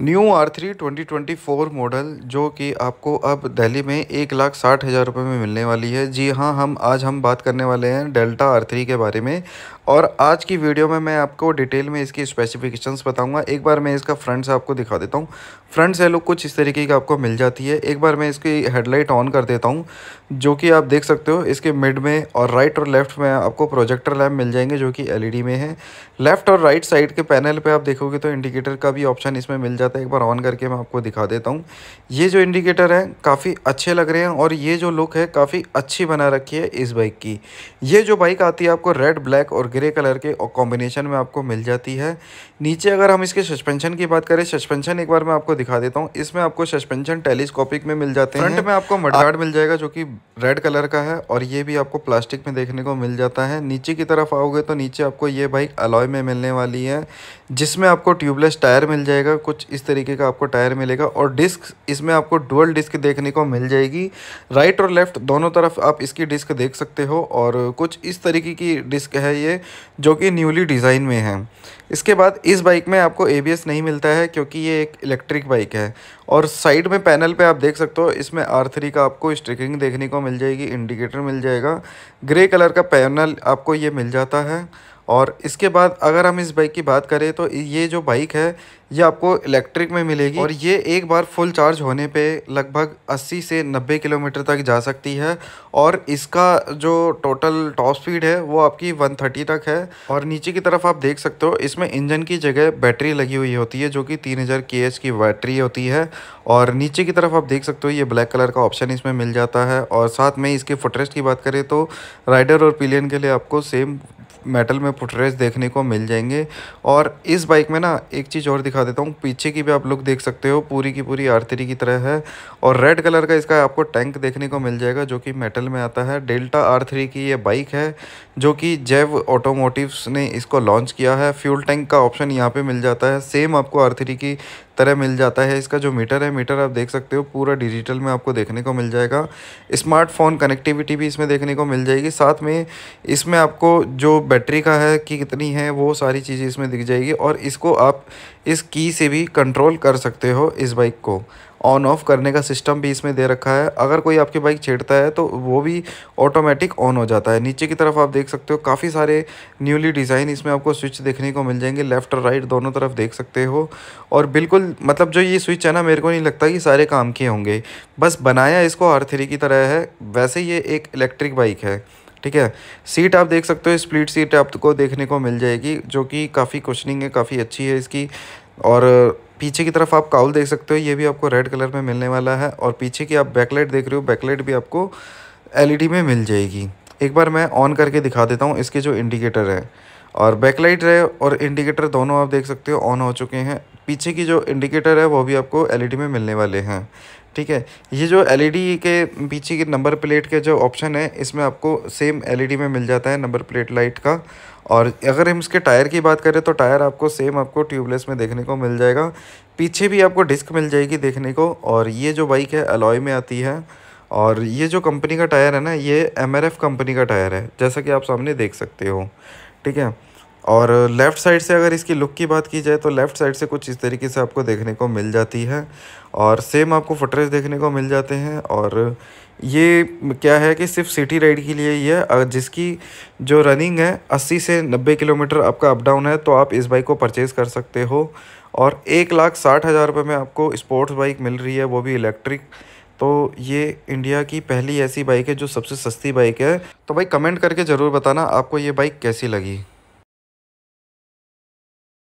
new R three twenty twenty four model जो कि आपको अब दिल्ली में एक लाख साठ हज़ार रुपये में मिलने वाली है जी हाँ हम आज हम बात करने वाले हैं डेल्टा आर थ्री के बारे में और आज की वीडियो में मैं आपको डिटेल में इसकी स्पेसिफिकेशंस बताऊंगा एक बार मैं इसका फ्रंट से आपको दिखा देता हूँ फ्रंट से लुक कुछ इस तरीके की आपको मिल जाती है एक बार मैं इसकी हेडलाइट ऑन कर देता हूँ जो कि आप देख सकते हो इसके मिड में और राइट और लेफ्ट में आपको प्रोजेक्टर लैम्प मिल जाएंगे जो कि एल में है लेफ्ट और राइट साइड के पैनल पर आप देखोगे तो इंडिकेटर का भी ऑप्शन इसमें मिल जाता है एक बार ऑन करके मैं आपको दिखा देता हूँ ये जो इंडिकेटर है काफ़ी अच्छे लग रहे हैं और ये जो लुक है काफ़ी अच्छी बना रखी है इस बाइक की ये जो बाइक आती है आपको रेड ब्लैक और ग्रे कलर के कॉम्बिनेशन में आपको मिल जाती है नीचे अगर हम इसके सस्पेंशन की बात करें सस्पेंशन एक बार मैं आपको दिखा देता हूँ इसमें आपको सस्पेंशन टेलीस्कोपिक में मिल जाते हैं फ्रंट में आपको मडगार्ड मिल जाएगा जो कि रेड कलर का है और ये भी आपको प्लास्टिक में देखने को मिल जाता है नीचे की तरफ आओगे तो नीचे आपको ये बाइक अलॉय में मिलने वाली है जिसमें आपको ट्यूबलेस टायर मिल जाएगा कुछ इस तरीके का आपको टायर मिलेगा और डिस्क इसमें आपको डुअल डिस्क देखने को मिल जाएगी राइट और लेफ़्ट दोनों तरफ आप इसकी डिस्क देख सकते हो और कुछ इस तरीके की डिस्क है ये जो कि न्यूली डिज़ाइन में है इसके बाद इस बाइक में आपको ए नहीं मिलता है क्योंकि ये एक इलेक्ट्रिक बाइक है और साइड में पैनल पे आप देख सकते हो इसमें आर थ्री का आपको स्टिकिंग देखने को मिल जाएगी इंडिकेटर मिल जाएगा ग्रे कलर का पैनल आपको ये मिल जाता है और इसके बाद अगर हम इस बाइक की बात करें तो ये जो बाइक है ये आपको इलेक्ट्रिक में मिलेगी और ये एक बार फुल चार्ज होने पे लगभग 80 से 90 किलोमीटर तक जा सकती है और इसका जो टोटल टॉप स्पीड है वो आपकी 130 तक है और नीचे की तरफ आप देख सकते हो इसमें इंजन की जगह बैटरी लगी हुई होती है जो कि 3000 हज़ार की बैटरी होती है और नीचे की तरफ आप देख सकते हो ये ब्लैक कलर का ऑप्शन इसमें मिल जाता है और साथ में इसके फुटरेस्ट की बात करें तो राइडर और पिलियन के लिए आपको सेम मेटल में फुटरेज देखने को मिल जाएंगे और इस बाइक में ना एक चीज़ और दिखा देता हूँ पीछे की भी आप लोग देख सकते हो पूरी की पूरी आर की तरह है और रेड कलर का इसका आपको टैंक देखने को मिल जाएगा जो कि मेटल में आता है डेल्टा आर की ये बाइक है जो कि जैव ऑटोमोटिवस ने इसको लॉन्च किया है फ्यूल टैंक का ऑप्शन यहाँ पर मिल जाता है सेम आपको आर की तरह मिल जाता है इसका जो मीटर है मीटर आप देख सकते हो पूरा डिजिटल में आपको देखने को मिल जाएगा स्मार्टफोन कनेक्टिविटी भी इसमें देखने को मिल जाएगी साथ में इसमें आपको जो बैटरी का है कि कितनी है वो सारी चीज़ें इसमें दिख जाएगी और इसको आप इस की से भी कंट्रोल कर सकते हो इस बाइक को ऑन ऑफ़ करने का सिस्टम भी इसमें दे रखा है अगर कोई आपकी बाइक छेड़ता है तो वो भी ऑटोमेटिक ऑन हो जाता है नीचे की तरफ आप देख सकते हो काफ़ी सारे न्यूली डिज़ाइन इसमें आपको स्विच देखने को मिल जाएंगे लेफ़्ट और राइट दोनों तरफ देख सकते हो और बिल्कुल मतलब जो ये स्विच है ना मेरे को नहीं लगता कि सारे काम के होंगे बस बनाया इसको आर की तरह है वैसे ये एक इलेक्ट्रिक बाइक है ठीक है सीट आप देख सकते हो स्प्लिट सीट आपको देखने को मिल जाएगी जो कि काफ़ी क्वेश्चनिंग है काफ़ी अच्छी है इसकी और पीछे की तरफ आप काउल देख सकते हो ये भी आपको रेड कलर में मिलने वाला है और पीछे की आप बैकलाइट देख रहे हो बैकलाइट भी आपको एलईडी में मिल जाएगी एक बार मैं ऑन करके दिखा देता हूँ इसके जो इंडिकेटर है और बैकलाइट है और इंडिकेटर दोनों आप देख सकते हो ऑन हो चुके हैं पीछे की जो इंडिकेटर है वो भी आपको एलईडी में मिलने वाले हैं ठीक है ये जो एल e के पीछे के नंबर प्लेट के जो ऑप्शन है इसमें आपको सेम एल e में मिल जाता है नंबर प्लेट लाइट का और अगर हम इसके टायर की बात करें तो टायर आपको सेम आपको ट्यूबलेस में देखने को मिल जाएगा पीछे भी आपको डिस्क मिल जाएगी देखने को और ये जो बाइक है अलॉय में आती है और ये जो कंपनी का टायर है ना ये एम कंपनी का टायर है जैसा कि आप सामने देख सकते हो ठीक है और लेफ़्ट साइड से अगर इसकी लुक की बात की जाए तो लेफ़्ट साइड से कुछ इस तरीके से आपको देखने को मिल जाती है और सेम आपको फुटरेज देखने को मिल जाते हैं और ये क्या है कि सिर्फ सिटी राइड के लिए ही है जिसकी जो रनिंग है 80 से 90 किलोमीटर आपका अप डाउन है तो आप इस बाइक को परचेज़ कर सकते हो और एक लाख साठ हज़ार रुपये में आपको स्पोर्ट्स बाइक मिल रही है वो भी इलेक्ट्रिक तो ये इंडिया की पहली ऐसी बाइक है जो सबसे सस्ती बाइक है तो भाई कमेंट करके ज़रूर बताना आपको ये बाइक कैसी लगी